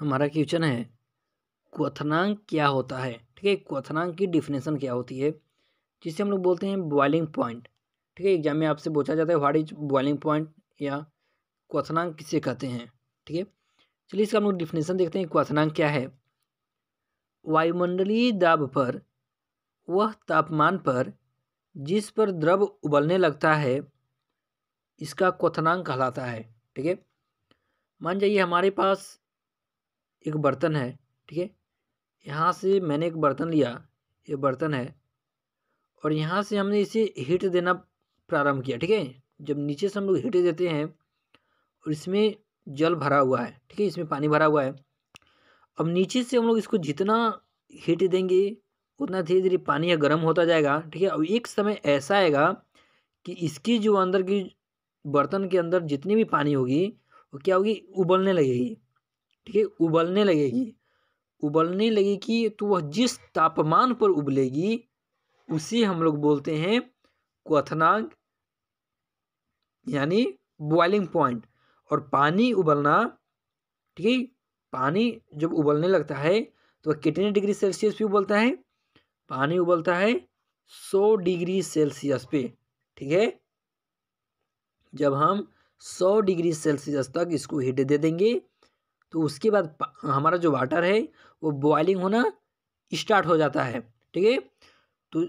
हमारा क्वेश्चन है क्वथनांक क्या होता है ठीक है क्वथनांक की डिफिनेशन क्या होती है जिसे हम लोग बोलते हैं बॉइलिंग पॉइंट ठीक है एग्जाम में आपसे पूछा जाता है व्हाट इज बॉइलिंग पॉइंट या क्वथनांक किसे कहते हैं ठीक है चलिए इसका हम लोग डिफिनेशन देखते हैं क्वथनांक क्या है वायुमंडलीय दाब पर वह तापमान पर जिस पर द्रव उबलने लगता है इसका क्वथनांक कहलाता है ठीक है मान जाइए हमारे पास एक बर्तन है ठीक है यहाँ से मैंने एक बर्तन लिया ये बर्तन है और यहाँ से हमने इसे हीट देना प्रारंभ किया ठीक है जब नीचे से हम लोग हीट देते हैं और इसमें जल भरा हुआ है ठीक है इसमें पानी भरा हुआ है अब नीचे से हम लोग इसको जितना हीट देंगे उतना धीरे धीरे पानी गर्म होता जाएगा ठीक है अब एक समय ऐसा आएगा कि इसकी जो अंदर की बर्तन के अंदर जितनी भी पानी होगी वो क्या होगी उबलने लगेगी ठीक है उबलने लगेगी उबलने लगेगी तो वह जिस तापमान पर उबलेगी उसी हम लोग बोलते हैं क्वथनांक यानी बॉइलिंग पॉइंट और पानी उबलना ठीक है पानी जब उबलने लगता है तो कितने डिग्री सेल्सियस पे उबलता है पानी उबलता है सौ डिग्री सेल्सियस पे ठीक है जब हम सौ डिग्री सेल्सियस तक इसको हीट दे देंगे तो उसके बाद हमारा जो वाटर है वो बॉइलिंग होना स्टार्ट हो जाता है ठीक है तो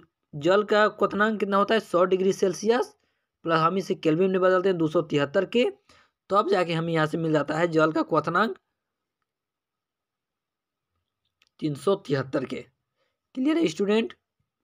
जल का क्वनांक कितना होता है सौ डिग्री सेल्सियस प्लस हम इसे केल्विन में बदलते हैं दो सौ तिहत्तर के तब तो जाके हमें यहाँ से मिल जाता है जल का क्वनांक तीन सौ तिहत्तर के क्लियर है स्टूडेंट